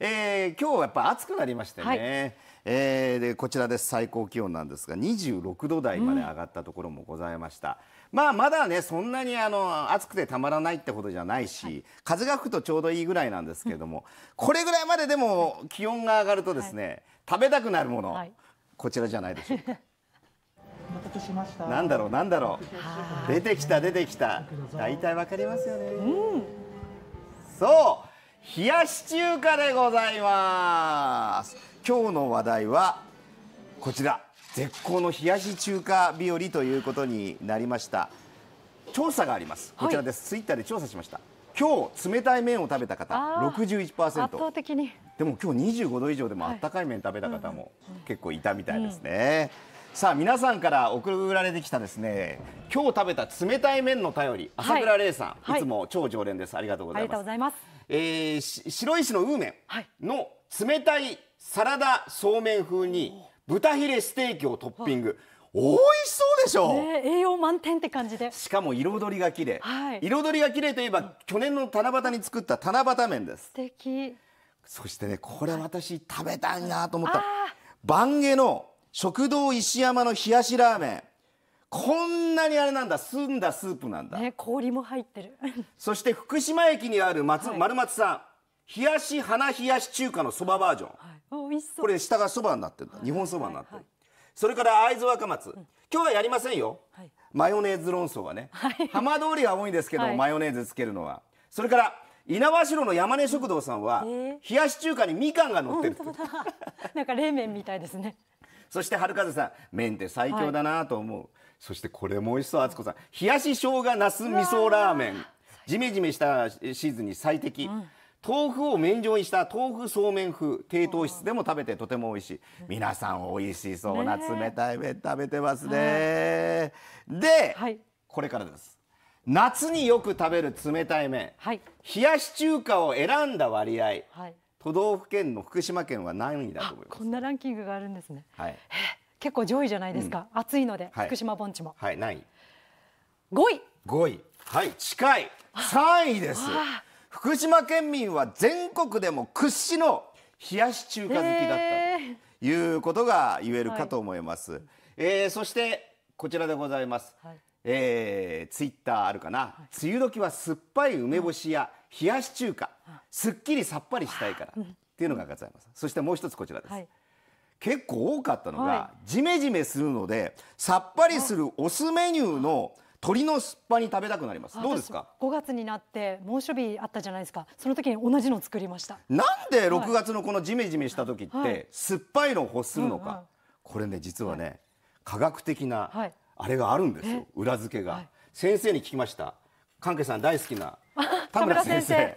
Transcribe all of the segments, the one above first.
えー、今日はやっぱ暑くなりましてね、はい、えー、でこちらです最高気温なんですが26度台まで上がったところもございました、うん、まあまだねそんなにあの暑くてたまらないってことじゃないし、はい、風が吹くとちょうどいいぐらいなんですけれども、これぐらいまででも気温が上がるとですね、はい、食べたくなるもの、こちらじゃないでしょうか。なんだろうなんだろう出てきた出てきた大体わかりますよね、うん、そう冷やし中華でございます今日の話題はこちら絶好の冷やし中華日和ということになりました調査がありますこちらです、はい、ツイッターで調査しました今日冷たい麺を食べた方61%圧倒的にでも今日25度以上でもあったかい麺食べた方も結構いたみたいですね、うん、さあ皆さんから送られてきたですね今日食べた冷たい麺の頼り朝倉玲さん、はい、いつも超常連ですありがとうございますえー、白石のウーメンの冷たいサラダそうめん風に豚ヒレステーキをトッピング。美味しそうでしょ、ね、栄養満点って感じでしかも彩りが綺麗、はい、彩りが綺麗といえば、うん、去年の七夕に作った七夕麺です素敵そしてねこれ私食べたいなと思った、番下の食堂石山の冷やしラーメンこんなにあれなんだ澄んだスープなんだ、ね、氷も入ってる そして福島駅にある松、はい、丸松さん冷やし花冷やし中華のそばバージョン、はい、これ下がそばになってるんだ、はい、日本そばになってる、それから会津若松、うん、今日はやりませんよ、マヨネーズ論争はね、浜通りが多いんですけども、マヨネーズつけるのはそれから猪苗代の山根食堂さんは、冷やし中華にみかんが乗ってるなんか冷麺みたいですねそして春風さん麺って最強だなと思う、はい、そしてこれも美味しそう敦子さん冷やし生姜なす味噌ラーメンジメジメしたシーズンに最適、うん豆腐を麺状にした豆腐そうめん風低糖質でも食べてとても美味しい皆さん美味しそうな冷たい麺食べてますね、で、はい、これからです夏によく食べる冷たい麺、はい、冷やし中華を選んだ割合、はい都道府県の福島県は何位だと思いますこんなランキングがあるんですね、はい、結構上位じゃないですか、うん、暑いので、はい、福島盆地もはい何位5位5位はい近い3位です福島県民は全国でも屈指の冷やし中華好きだったということが言えるかと思います、えー、えー、そしてこちらでございます、はいえー、ツイッターあるかな、はい、梅雨時は酸っぱい梅干しや冷やし中華、すっきりさっぱりしたいから、っていうのがございます。そしてもう一つこちらです。はい、結構多かったのが、はい、ジメジメするのでさっぱりするお酢メニューの鶏のすっぱに食べたくなりますどうですか5月になって猛暑日あったじゃないですかその時に同じの作りましたなんで6月のこのジメジメした時って、酸っぱいのを欲するのか、これね実はね、科学的な、はいあれがあるんですよ裏付けが、はい、先生に聞きました関係さん大好きな田村先生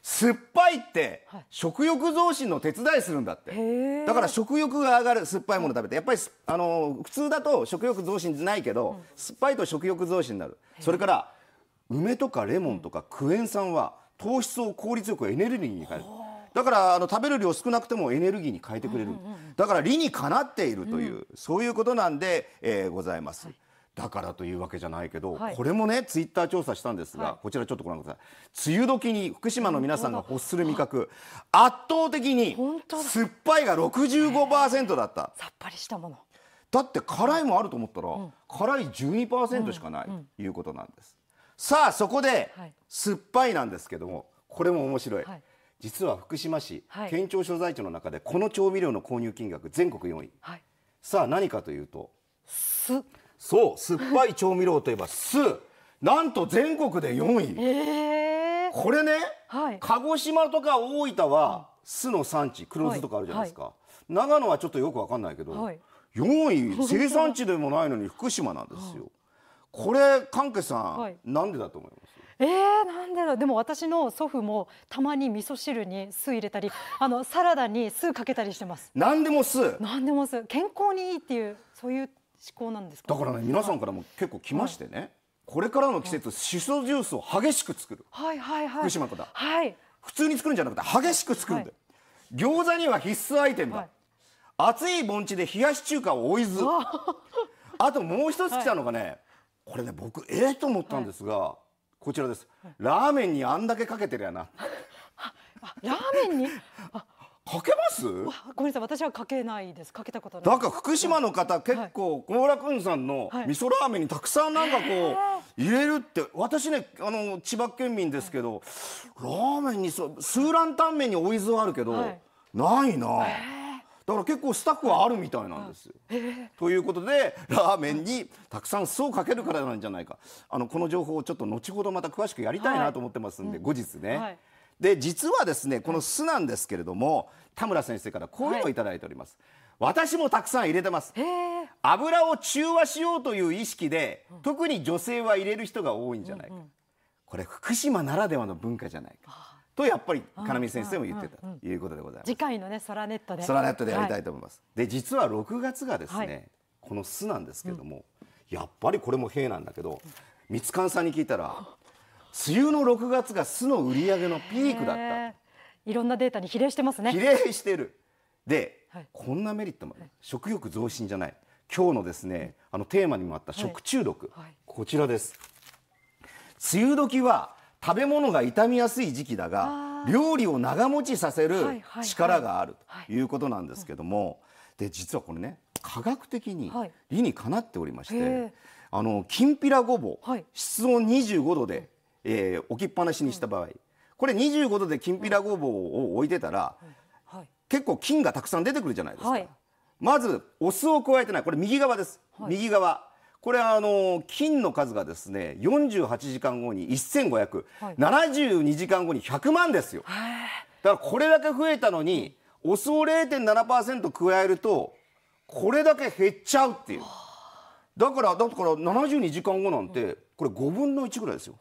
酸っぱいって食欲増進の手伝いするんだって、はい、だから食欲が上がる酸っぱいもの食べてやっぱりあの普通だと食欲増進じゃないけど、うん、酸っぱいと食欲増進になるそれから梅とかレモンとかクエン酸は糖質を効率よくエネルギーに変えるだからあの食べる量少なくてもエネルギーに変えてくれる、だから理にかなっているという、そういうことなんで、えー、ございます。だからというわけじゃないけど、はい、これもねツイッター調査したんですが、はい、こちらちょっとご覧ください梅雨時に福島の皆さんが欲する味覚圧倒的に酸っぱいが65%だった、えー、さっぱりしたものだって辛いもあると思ったら、うん、辛い12%しかない、ということなんです、さあそこで、酸っぱいなんですけどもこれも面白い、はい、実は福島市、県庁所在地の中でこの調味料の購入金額全国4位、はい、さあ何かというと酢そう酸っぱい調味料といえば酢なんと全国で4位、えー、これね、はい、鹿児島とか大分は酢の産地黒酢とかあるじゃないですか、はい、長野はちょっとよく分かんないけど、はい、4位 生産地でもないのに福島なんですよ。これ関家さん、はい、なんでだと思いますえー、なんだろうでも私の祖父もたまに味噌汁に酢入れたり あのサラダに酢かけたりしてます何でも酢何でも酢健康にいいっていうそういう思考なんですかだからね皆さんからも結構来ましてね、はい、これからの季節しそジュースを激しく作る、はいはいはい、福島方、はい、普通に作るんじゃなくて激しく作るんだよ、はい、餃子には必須アイテムだ、い盆地で冷やし中華を追い酢あともう一つ来たのがね、これね僕ええと思ったんですが、こちらですラーメンにあんだけかけてるやなラーメンにあかけますわごめんなさい私はかけないですかけたことないなんか福島の方、結構小村君さんの味噌ラーメンにたくさんなんかこう、入れるって私ねあの千葉県民ですけど、ラーメンにそうスーランタン麺にお水はあるけど、ないな、だから結構スタッフはあるみたいなんですよ。ということでラーメンにたくさん酢をかけるからなんじゃないかあのこの情報をちょっと後ほどまた詳しくやりたいなと思ってますんで、後日ね。はいで実はですねこの酢なんですけれども田村先生からこういうのを頂いております、はい、私もたくさん入れてます油を中和しようという意識で、特に女性は入れる人が多いんじゃないか、うんうん、これ福島ならではの文化じゃないかとやっぱり要先生も言ってたということでございます。次回のねソラネットでソラネットでやりたいと思います。はい、で実は6月がですね、はい、この巣なんですけども、うん、やっぱりこれも兵なんだけど、三つさんに聞いたら梅雨の6月が巣の売り上げのピークだった。いろんなデータに比例してますね。比例してる。で、はい、こんなメリットも食欲増進じゃない。今日のですね、あのテーマにもあった食中毒、こちらです。梅雨時は食べ物が傷みやすい時期だが料理を長持ちさせる力があるということなんですけどもで実はこれね科学的に理にかなっておりまして、あのきんぴらごぼう、室温25度で、え置きっぱなしにした場合、これ25度できんぴらごぼうを置いてたら、結構菌がたくさん出てくるじゃないですか。まずお酢を加えてないこれ右側です、右側これはあの金の数がですね48時間後に1500、はい、時間後に100万ですよ。だからこれだけ増えたのにお酢を0.7%加えるとこれだけ減っちゃうっていうだからだから72時間後なんてこれ5分の1ぐらいですよ。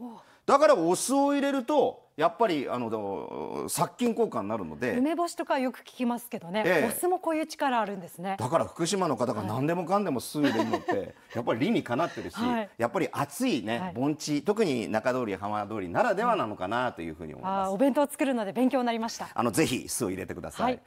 だからお酢を入れるとやっぱりあの殺菌効果になるので梅干しとかよく聞きますけどね、ええ、お酢もこういう力あるんですねだから福島の方が何でもかんでも酢入れるのって、やっぱり理にかなってるし、はい、やっぱり暑いね、はい、盆地特に中通り浜通りならではなのかなというふうに思います、うん、お弁当を作るので勉強になりましたあのぜひ酢を入れてください、はい